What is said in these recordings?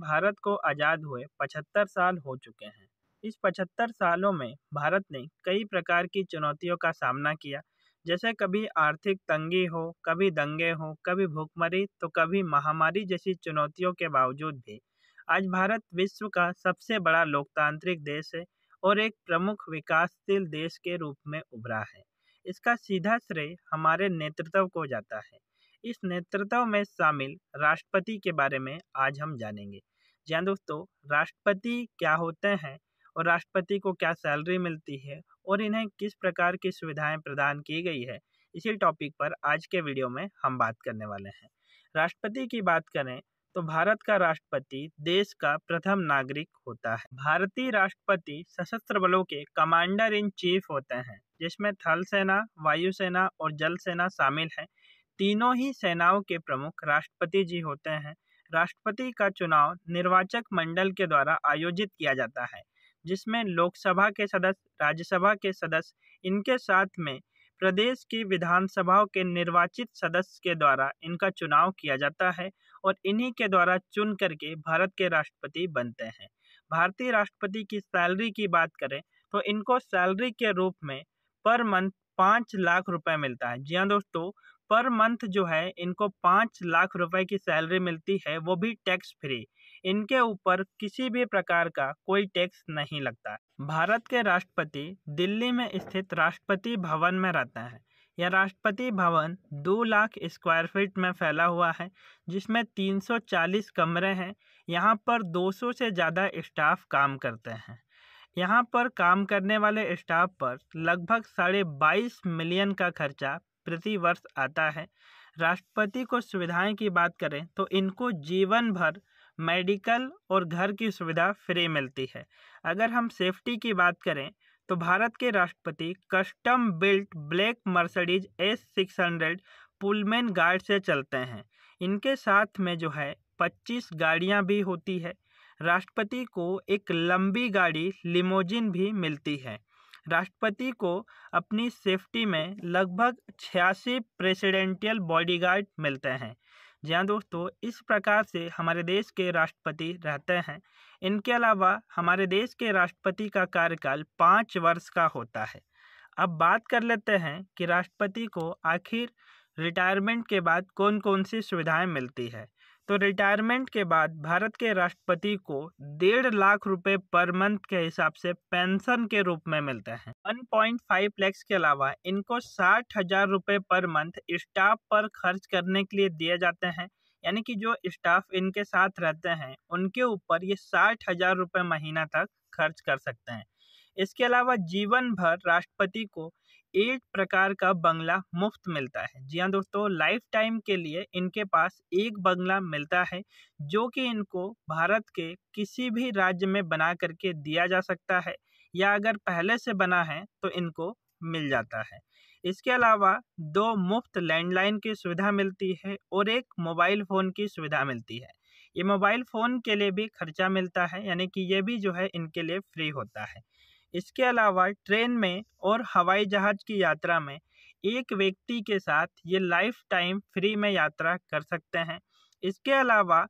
भारत को आज़ाद हुए पचहत्तर साल हो चुके हैं इस पचहत्तर सालों में भारत ने कई प्रकार की चुनौतियों का सामना किया जैसे कभी आर्थिक तंगी हो कभी दंगे हो कभी भूखमरी तो कभी महामारी जैसी चुनौतियों के बावजूद भी आज भारत विश्व का सबसे बड़ा लोकतांत्रिक देश है और एक प्रमुख विकासशील देश के रूप में उभरा है इसका सीधा श्रेय हमारे नेतृत्व को जाता है इस नेतृत्व में शामिल राष्ट्रपति के बारे में आज हम जानेंगे जहाँ दोस्तों राष्ट्रपति क्या होते हैं और राष्ट्रपति को क्या सैलरी मिलती है और इन्हें किस प्रकार की सुविधाएं प्रदान की गई है इसी टॉपिक पर आज के वीडियो में हम बात करने वाले हैं राष्ट्रपति की बात करें तो भारत का राष्ट्रपति देश का प्रथम नागरिक होता है भारतीय राष्ट्रपति सशस्त्र बलों के कमांडर इन चीफ होते हैं जिसमें थल सेना वायुसेना और जल सेना शामिल है तीनों ही सेनाओं के प्रमुख राष्ट्रपति जी होते हैं राष्ट्रपति का चुनाव निर्वाचक मंडल के द्वारा आयोजित किया जाता है जिसमें लोकसभा के सदस्य राज्यसभा के सदस्य इनके साथ में प्रदेश की विधानसभाओं के निर्वाचित सदस्य के द्वारा इनका चुनाव किया जाता है और इन्हीं के द्वारा चुन करके भारत के राष्ट्रपति बनते हैं भारतीय राष्ट्रपति की सैलरी की बात करें तो इनको सैलरी के रूप में पर मंथ पाँच लाख रुपए मिलता है जी हाँ दोस्तों पर मंथ जो है इनको पाँच लाख रुपए की सैलरी मिलती है वो भी टैक्स फ्री इनके ऊपर किसी भी प्रकार का कोई टैक्स नहीं लगता भारत के राष्ट्रपति दिल्ली में स्थित राष्ट्रपति भवन में रहते हैं यह राष्ट्रपति भवन दो लाख स्क्वायर फीट में फैला हुआ है जिसमें 340 कमरे हैं यहाँ पर 200 से ज़्यादा स्टाफ काम करते हैं यहाँ पर काम करने वाले स्टाफ पर लगभग साढ़े बाईस मिलियन का खर्चा प्रतिवर्ष आता है राष्ट्रपति को सुविधाएं की बात करें तो इनको जीवन भर मेडिकल और घर की सुविधा फ्री मिलती है अगर हम सेफ्टी की बात करें तो भारत के राष्ट्रपति custom built black Mercedes S six hundred Pullman guard से चलते हैं इनके साथ में जो है पच्चीस गाड़ियाँ भी होती है राष्ट्रपति को एक लंबी गाड़ी लिमोजिन भी मिलती है राष्ट्रपति को अपनी सेफ्टी में लगभग छियासी प्रेसिडेंटियल बॉडीगार्ड मिलते हैं जी हाँ दोस्तों इस प्रकार से हमारे देश के राष्ट्रपति रहते हैं इनके अलावा हमारे देश के राष्ट्रपति का कार्यकाल पाँच वर्ष का होता है अब बात कर लेते हैं कि राष्ट्रपति को आखिर रिटायरमेंट के बाद कौन कौन सी सुविधाएं मिलती है तो रिटायरमेंट के बाद भारत के राष्ट्रपति को डेढ़ लाख रुपए पर मंथ के हिसाब से पेंशन के रूप में मिलते हैं वन पॉइंट फाइव लैक्स के अलावा इनको साठ हजार रुपये पर मंथ स्टाफ पर खर्च करने के लिए दिए जाते हैं यानी कि जो स्टाफ इनके साथ रहते हैं उनके ऊपर ये साठ हजार रुपये महीना तक खर्च कर सकते हैं इसके अलावा जीवन भर राष्ट्रपति को एक प्रकार का बंगला मुफ्त मिलता है जी हाँ दोस्तों लाइफ टाइम के लिए इनके पास एक बंगला मिलता है जो कि इनको भारत के किसी भी राज्य में बना करके दिया जा सकता है या अगर पहले से बना है तो इनको मिल जाता है इसके अलावा दो मुफ्त लैंडलाइन की सुविधा मिलती है और एक मोबाइल फ़ोन की सुविधा मिलती है ये मोबाइल फ़ोन के लिए भी खर्चा मिलता है यानी कि ये भी जो है इनके लिए फ्री होता है इसके अलावा ट्रेन में और हवाई जहाज़ की यात्रा में एक व्यक्ति के साथ ये लाइफ़ टाइम फ्री में यात्रा कर सकते हैं इसके अलावा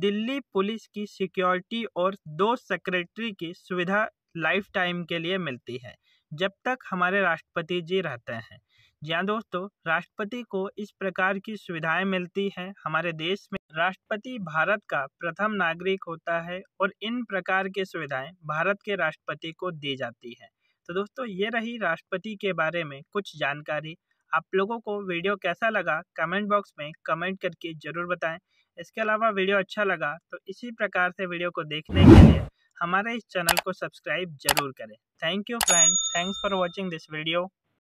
दिल्ली पुलिस की सिक्योरिटी और दो सेक्रेटरी की सुविधा लाइफ टाइम के लिए मिलती है जब तक हमारे राष्ट्रपति जी रहते हैं जी हाँ दोस्तों राष्ट्रपति को इस प्रकार की सुविधाएं मिलती हैं हमारे देश में राष्ट्रपति भारत का प्रथम नागरिक होता है और इन प्रकार के सुविधाएं भारत के राष्ट्रपति को दी जाती है तो दोस्तों ये रही राष्ट्रपति के बारे में कुछ जानकारी आप लोगों को वीडियो कैसा लगा कमेंट बॉक्स में कमेंट करके ज़रूर बताएं इसके अलावा वीडियो अच्छा लगा तो इसी प्रकार से वीडियो को देखने के लिए हमारे इस चैनल को सब्सक्राइब जरूर करें thank you friend thanks for watching this video